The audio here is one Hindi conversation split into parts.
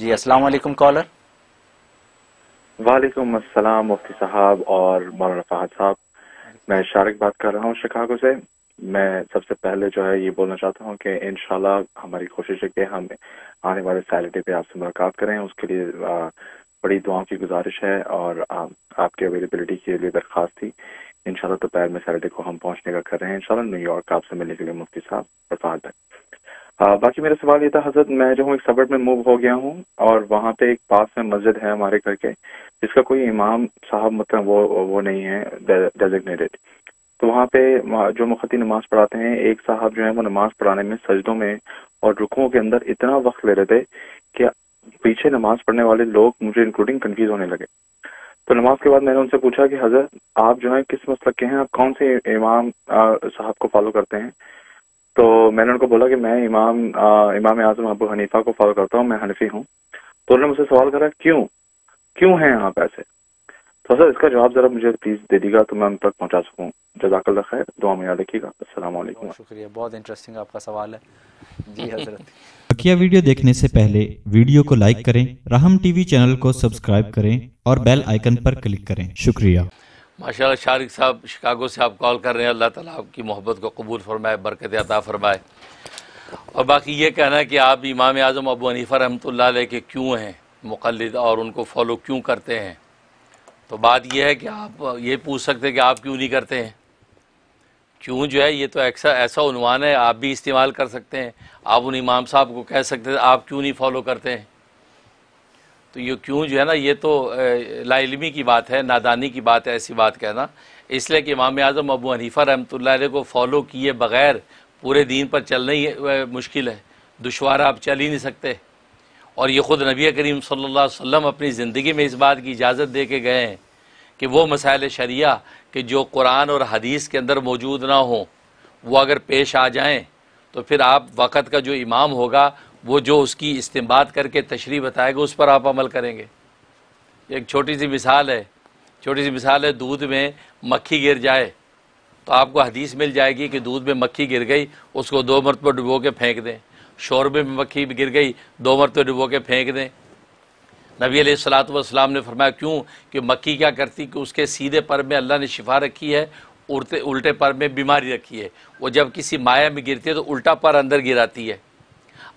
जी अस्सलाम वालेकुम कॉलर वालेकुम अस्सलाम मुफ्ती साहब और मौलाना फहद साहब मैं शारिक बात कर रहा हूँ शिकागो से मैं सबसे पहले जो है ये बोलना चाहता हूँ कि इन हमारी कोशिश है कि हम आने वाले सैटरडे पे आपसे मुलाकात करें उसके लिए बड़ी दुआओं की गुजारिश है और आ, आपकी अवेलेबिलिटी के लिए दरख्वास्त थी इनशाला दोपहर में सैटरडे को हम पहुँचने का कर रहे हैं इन न्यूयॉर्क आपसे मिलने के लिए मुफ्ती साहब और फहद भाई आ, बाकी मेरा सवाल ये था हजरत मैं जो हूँ एक सबर में मूव हो गया हूँ और वहाँ पे एक पास में मस्जिद है हमारे घर के जिसका कोई इमाम साहब मतलब वो वो नहीं है डेजिग्नेटेड तो वहाँ पे जो मुखती नमाज पढ़ाते हैं एक साहब जो है वो नमाज पढ़ाने में सजदों में और रुखों के अंदर इतना वक्त ले रहे थे कि पीछे नमाज पढ़ने वाले लोग मुझे इंक्लूडिंग कन्फ्यूज होने लगे तो नमाज के बाद मैंने उनसे पूछा कि हजरत आप जो है किस मसल मतलब के हैं आप कौन से इमाम साहब को फॉलो करते हैं तो मैंने उनको बोला कि मैं इमाम आ, इमाम आजम अबू हनीफा को फॉलो करता हूँ मैं हनफी हूँ तो उन्होंने मुझसे सवाल करा क्यों क्यों है यहाँ पैसे तो सर इसका जवाब जरा मुझे प्लीज दे दीगा तो मैं उन तक पहुँचा सकूँ जजाकल है दुआ में याद रखिएगा असल शुक्रिया बहुत इंटरेस्टिंग आपका सवाल है जी हजरत बकिया वीडियो देखने से पहले वीडियो को लाइक करें राहम टीवी चैनल को सब्सक्राइब करें और बेल आइकन पर क्लिक करें शुक्रिया माशा शारिक साहब शिकागो से आप कॉल कर रहे हैं अल्लाह ताला आपकी मोहब्बत को कबूल फरमाए बरकत अता फरमाए और बाकी ये कहना है कि आप इमाम आज़म अबू अनीफा रहमत ला के क्यों हैं मुखलद और उनको फॉलो क्यों करते हैं तो बात यह है कि आप ये पूछ सकते हैं कि आप क्यों नहीं करते हैं क्यों जो है ये तो ऐसा ऐसा है आप भी इस्तेमाल कर सकते हैं आप उन इमाम साहब को कह सकते हैं आप क्यों नहीं फॉलो करते हैं तो ये क्यों जो है ना ये तो लाइलमी की बात है नादानी की बात है ऐसी बात कहना इसलिए कि इमाम आज़म अबू हनीफ़ा रहमत को फॉलो किए बग़ैर पूरे दिन पर चलना ही मुश्किल है दुशवार आप चल ही नहीं सकते और ये ख़ुद नबी करीम सल्ला वम अपनी ज़िंदगी में इस बात की इजाज़त दे के गए हैं कि वो मसाइल शरिया कि जो कुरान और हदीस के अंदर मौजूद ना हों वो अगर पेश आ जाएँ तो फिर आप वक़्त का जो इमाम होगा वो जो उसकी इस्तेमाल करके तशरी बताएगा उस पर आप अमल करेंगे एक छोटी सी मिसाल है छोटी सी मिसाल है दूध में मक्खी गिर जाए तो आपको हदीस मिल जाएगी कि दूध में मक्खी गिर गई उसको दो मरतबा डुबो के फेंक दें शोरबे में मक्खी गिर गई दो मरतबा डुबो के फेंक दें नबी सलात ने फरमाया क्यों कि मक्खी क्या करती कि उसके सीधे पर में अल्लाह ने शिफा रखी है उल्टे उल्टे पर में बीमारी रखी है वो जब किसी माया में गिरती है तो उल्टा पर अंदर गिराती है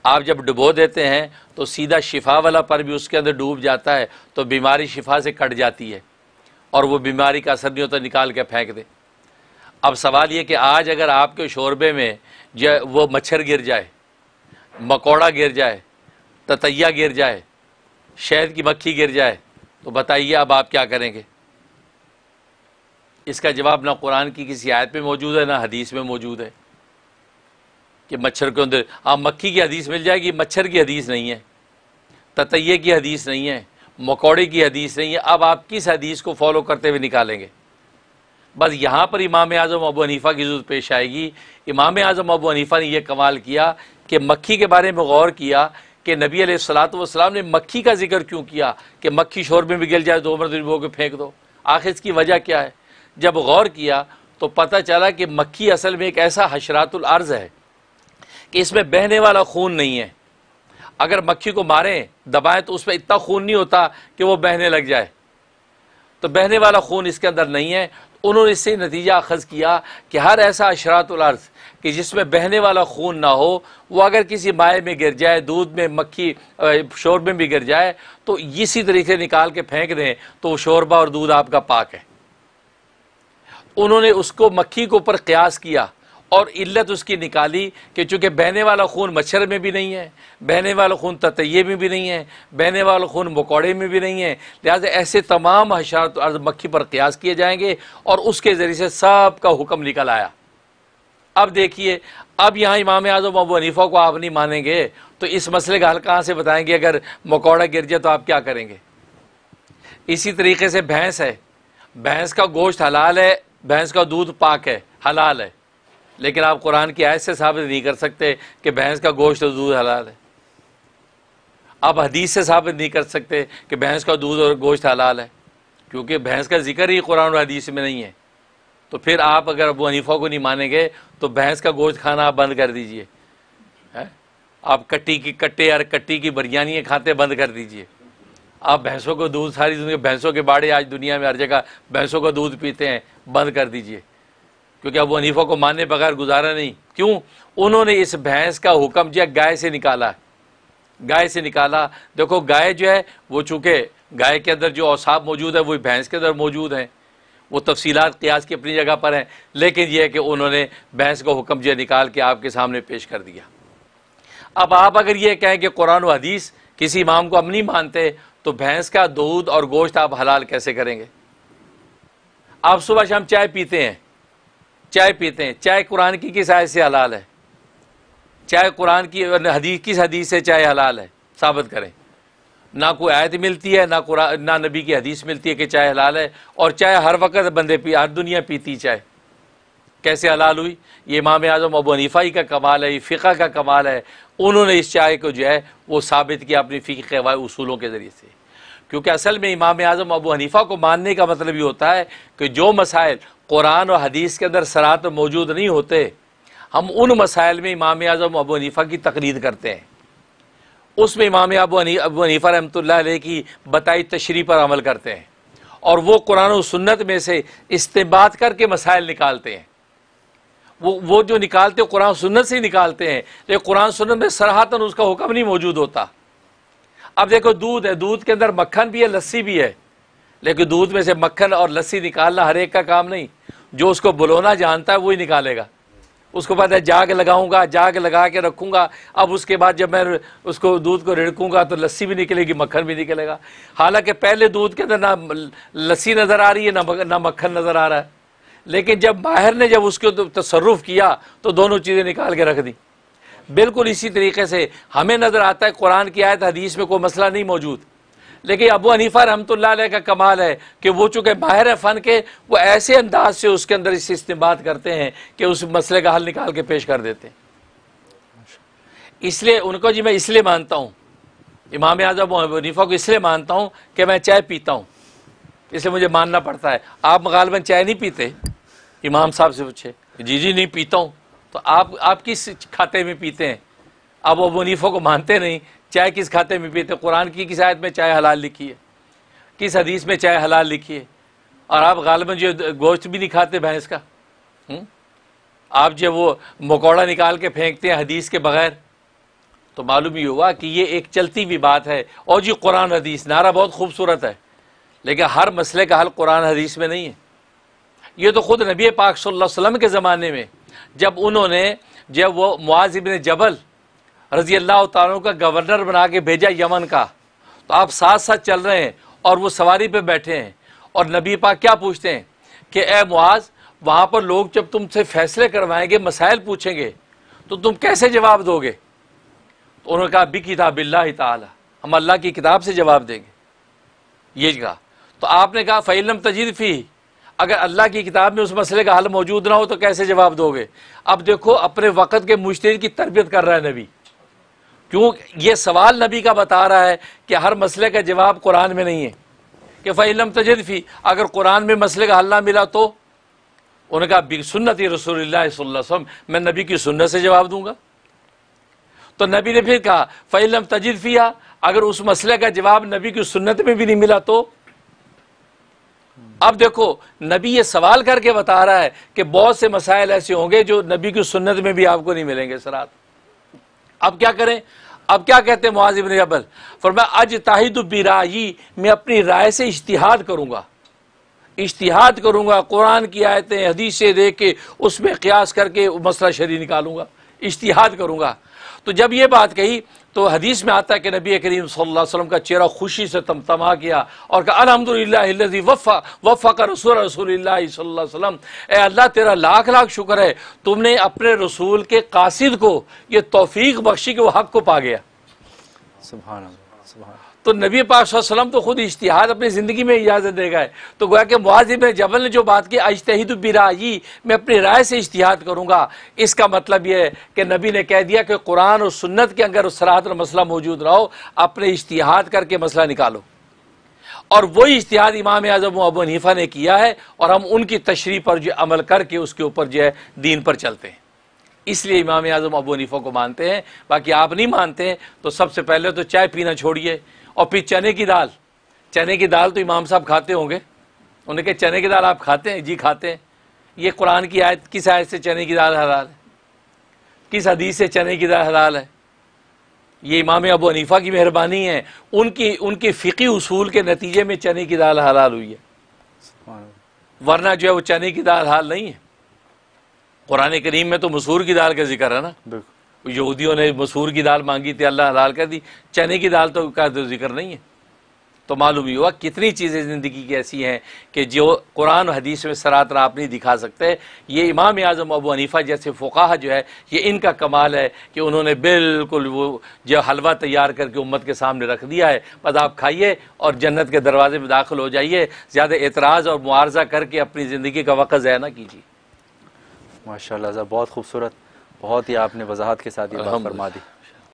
आप जब डुबो देते हैं तो सीधा शिफा वाला पर भी उसके अंदर डूब जाता है तो बीमारी शिफा से कट जाती है और वो बीमारी का असर नहीं होता निकाल के फेंक दे अब सवाल ये कि आज अगर आपके शोरबे में जो वो मच्छर गिर जाए मकोड़ा गिर जाए ततैया गिर जाए शहद की मक्खी गिर जाए तो बताइए अब आप क्या करेंगे इसका जवाब ना कुरान की किसी आयत में मौजूद है ना हदीस में मौजूद है कि मच्छर के अंदर आप मक्खी की हदीस मिल जाएगी मच्छर की हदीस नहीं है ततये की हदीस नहीं है मकौड़े की हदीस नहीं है अब आप किस हदीस को फॉलो करते हुए निकालेंगे बस यहाँ पर इमाम आज़म अबू हनीफ़ा की जरूरत पेश आएगी इमाम आज़म अबू हनीफ़ा ने यह कमाल किया कि मक्खी के बारे में गौर किया कि नबी सलात ने मक्खी का जिक्र क्यों किया कि मक्खी शोर में भी गिर जाए तो उम्र हो के फेंक दो आखिर इसकी वजह क्या है जब गौर किया तो पता चला कि मक्खी असल में एक ऐसा हशरातुल अर्ज़ है कि इसमें बहने वाला खून नहीं है अगर मक्खी को मारें दबाएं तो उसमें इतना खून नहीं होता कि वो बहने लग जाए तो बहने वाला खून इसके अंदर नहीं है उन्होंने इससे नतीजा अखज़ किया कि हर ऐसा अशरातुलर्ज कि जिसमें बहने वाला खून ना हो वो अगर किसी माए में गिर जाए दूध में मक्खी शोर में भी गिर जाए तो इसी तरीके निकाल के फेंक दें तो वो शोरबा और दूध आपका पाक है उन्होंने उसको मक्खी के ऊपर क्यास किया और इल्लत उसकी निकाली कि चूँकि बहने वाला खून मच्छर में भी नहीं है बहने वाला खून ततये में भी नहीं है बहने वाला खून मकौड़े में भी नहीं है लिहाजा ऐसे तमाम हशारत अर्ज मक्खी पर क्यास किए जाएंगे और उसके ज़रिए से सब का हुक्म निकल आया अब देखिए अब यहाँ इमाम आजम अबू हनीफा को आप नहीं मानेंगे तो इस मसले का हल कहाँ से बताएंगे अगर मकौड़ा गिर जाए तो आप क्या करेंगे इसी तरीके से भैंस है भैंस का गोश्त हलाल है भैंस का दूध पाक है हलाल है लेकिन आप कुरान की आयत से साबित नहीं कर सकते कि भैंस का गोश्त और दूध हलाल है आप हदीस से साबित नहीं कर सकते कि भैंस का दूध और गोश्त हलाल है क्योंकि भैंस का जिक्र ही कुरान और हदीस में नहीं है तो फिर आप अगर अबू हनीफा को नहीं मानेंगे तो भैंस का गोश्त खाना आप बंद कर दीजिए है आप कट्टी की कट्टे और कट्टी की बिरयानी खाते बंद कर दीजिए आप भैंसों को दूध सारी दुनिया भैंसों के बाड़े आज दुनिया में हर जगह भैंसों का दूध पीते हैं बंद कर दीजिए क्योंकि अब हनीफा को मानने बगैर गुजारा नहीं क्यों उन्होंने इस भैंस का हुक्म जो गाय से निकाला गाय से निकाला देखो गाय जो है वो चूँकि गाय के अंदर जो औसाब मौजूद है वो भैंस के अंदर मौजूद हैं वो तफसीलात क्यास की अपनी जगह पर हैं लेकिन यह है कि उन्होंने भैंस का हुक्म जो निकाल के आपके सामने पेश कर दिया अब आप अगर ये कहें कि कुरान व हदीस किसी इमाम को हम नहीं मानते तो भैंस का दूध और गोश्त आप हलाल कैसे करेंगे आप सुबह शाम चाय पीते हैं चाय पीते हैं चाय कुरान की किस आयत से हलाल है चाय कुरान की हदीस किस हदीस से चाय हलाल है साबित करें ना कोई आयत मिलती है ना कुरान ना नबी की हदीस मिलती है कि चाय हलाल है और चाय हर वक्त बंदे पी हर दुनिया पीती चाय कैसे हलाल हुई ये इमाम आजम अबू हनीफ़ाई का कमाल है ये फ़िका का कमाल है उन्होंने इस चाय को जो है वो साबित किया अपनी फिके के उसूलों के ज़रिए से क्योंकि असल में इमाम आजम अबू हनीफ़ा को मानने का मतलब ये होता है कि जो मसाइल कुरान और हदीस के अंदर सरात मौजूद नहीं होते हम उन मसाइल में इमाम आज़म अबू हनीफ़ा की तकरीद करते हैं उसमें इमाम अबू अबू हनीफ़ा रहमत की बताई तशरी पर अमल करते हैं और वो कुरान और सुन्नत में से इस्तेमाल करके मसाइल निकालते हैं वो वो जो निकालते हैं कुरान सुन्नत से ही निकालते हैं लेकिन कुरान सुन्नत में सराहतन उसका हुक्म नहीं मौजूद होता अब देखो दूध है दूध के अंदर मक्खन भी है लस्सी भी है लेकिन दूध में से मक्खन और लस्सी निकालना हर एक का काम नहीं जो उसको बुलाना जानता है वही निकालेगा उसको पता है जाग लगाऊंगा जाग लगा के रखूंगा अब उसके बाद जब मैं उसको दूध को रिड़कूंगा तो लस्सी भी निकलेगी मक्खन भी निकलेगा हालांकि पहले दूध के अंदर ना लस्सी नज़र आ रही है ना ना मक्खन नज़र आ रहा है लेकिन जब माहिर ने जब उसके तसरुफ किया तो दोनों चीज़ें निकाल के रख दी बिल्कुल इसी तरीके से हमें नज़र आता है कुरान की आयत हदीस में कोई मसला नहीं मौजूद लेकिन अबू हनीफा रहमतुल्लाह का कमाल है कि वो चूँकि माहिर फ़न के वो ऐसे अंदाज से उसके अंदर इस इस्तेमाल करते हैं कि उस मसले का हल निकाल के पेश कर देते हैं इसलिए उनको जी मैं इसलिए मानता हूँ इमाम आजम हनीफा को इसलिए मानता हूँ कि मैं चाय पीता हूँ इसलिए मुझे मानना पड़ता है आप गालबन चाय नहीं पीते इमाम साहब से पूछे जी जी नहीं पीता हूँ तो आप आप किस खाते में पीते हैं आप अबू को मानते नहीं चाय किस खाते में पीते कुरान की किस आयत में चाय हलाल लिखी है किस हदीस में चाय हलाल लिखी है और आप गालबन जो गोश्त भी नहीं खाते भैंस का हुँ? आप जब वो मकौड़ा निकाल के फेंकते हैं हदीस के बगैर तो मालूम ही हुआ कि ये एक चलती हुई बात है और जी कुरान हदीस नारा बहुत खूबसूरत है लेकिन हर मसले का हल कुरान हदीस में नहीं है ये तो ख़ुद नबी पाक सल्लल्लाहु अलैहि वसल्लम के ज़माने में जब उन्होंने जब वो मुआजिब जबल रजी अल्लाह तारों का गवर्नर बना के भेजा यमन का तो आप साथ साथ चल रहे हैं और वो सवारी पे बैठे हैं और नबी पा क्या पूछते हैं कि ए मुआज वहाँ पर लोग जब तुमसे फैसले करवाएंगे मसाइल पूछेंगे तो तुम कैसे जवाब दोगे तो उन्होंने कहा बी किताब ताला हम अल्लाह की किताब से जवाब देंगे ये कहा तो आपने कहा फ़ैलम तजीद फ़ी अगर अल्लाह की किताब में उस मसले का हल मौजूद ना हो तो कैसे जवाब दोगे अब देखो अपने वक़्त के मुश्तर की तरबियत कर रहा है नबी क्यों ये सवाल नबी का बता रहा है कि हर मसले का जवाब कुरान में नहीं है कि फ़ैलम तजदफ़ी अगर कुरान में मसले का हल ना मिला तो उनका कहा सुन्नत रसोल्ला वसम मैं नबी की सुन्नत से जवाब दूंगा तो नबी ने फिर कहा फ़ैलम तजदफ़िया अगर उस मसले का जवाब नबी की सुन्नत में भी नहीं मिला तो अब देखो नबी ये सवाल करके बता रहा है कि बहुत से मसाइल ऐसे होंगे जो नबी की सुन्नत में भी आपको नहीं मिलेंगे सरात अब क्या करें अब क्या कहते हैं मुआज इबन जबल फरमा अज ताहिद बिराई मैं अपनी राय से इश्तिहाद करूंगा इश्तिहाद करूंगा कुरान की आयतें हदीसें दे के उसमें क्यास करके मसला शरी निकालूंगा इश्तिहाद करूंगा तो जब ये बात कही तो हदीस में आता है कि नबी करीम वसल्लम का चेहरा खुशी से तमतमा गया और कहा अलहमदिल्लाजी वफ़ा वफ़ा का रसूल रसूल वसम अल्लाह तेरा लाख लाख शुक्र है तुमने अपने रसूल के कासिद को ये तोफ़ी बख्शी कि वो हक़ को पा गया सुभान, सुभान। तो नबी पाकलम तो खुद इश्तिहाद अपनी ज़िंदगी में इजाज़त दे गए तो गोया कि मुआजिब जबल ने जो बात की अजतहद बिराई मैं अपनी राय से इश्तिहाद करूँगा इसका मतलब यह है कि नबी ने कह दिया कि कुरान और सुन्नत के अंदर सराहत और मसला मौजूद रहो अपने इश्तिहाद करके मसला निकालो और वही इश्तिहाद इमाम आजम अबू हनीफा ने किया है और हम उनकी तशरी पर जो अमल करके उसके ऊपर जो है दीन पर चलते हैं इसलिए इमाम आजम अबू हनीफा को मानते हैं बाकी आप नहीं मानते हैं तो सबसे पहले तो चाय पीना छोड़िए और फिर चने की दाल चने की दाल तो इमाम साहब खाते होंगे उन्हें कहे चने की दाल आप खाते हैं जी खाते हैं ये कुरान की आयत किस आयत से चने की दाल हलाल है किस हदीस से चने की दाल हलाल है ये इमाम अबू हनीफ़ा की मेहरबानी है उनकी उनके फ़िकी उसूल के नतीजे में चने की दाल हलाल हुई है वरना जो है वो चने की दाल हाल नहीं है कुरान करीम में तो मसूर की दाल का जिक्र है ना बिल्कुल यहूदियों ने मसूर की दाल मांगी थी अल्लाह हलाल कर दी चने की दाल तो का तो जिक्र नहीं है तो मालूम ही हुआ कितनी चीज़ें ज़िंदगी की ऐसी हैं कि जो कुरान हदीस में सरातरा आप नहीं दिखा सकते ये इमाम आज़म अबू हनीफ़ा जैसे फ़ुकाह जो है ये इनका कमाल है कि उन्होंने बिल्कुल वो जो हलवा तैयार करके उम्मत के सामने रख दिया है बस आप खाइए और जन्नत के दरवाजे में दाखिल हो जाइए ज़्यादा एतराज़ और मुआवज़ा करके अपनी ज़िंदगी का वक़्त ज़ाय ना कीजिए माशा बहुत खूबसूरत बहुत ही आपने वजाहत के साथ ये बात फरमा दी